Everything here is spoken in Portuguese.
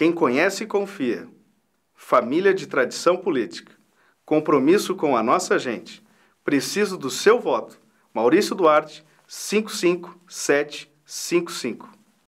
Quem conhece e confia, família de tradição política, compromisso com a nossa gente. Preciso do seu voto. Maurício Duarte, 55755.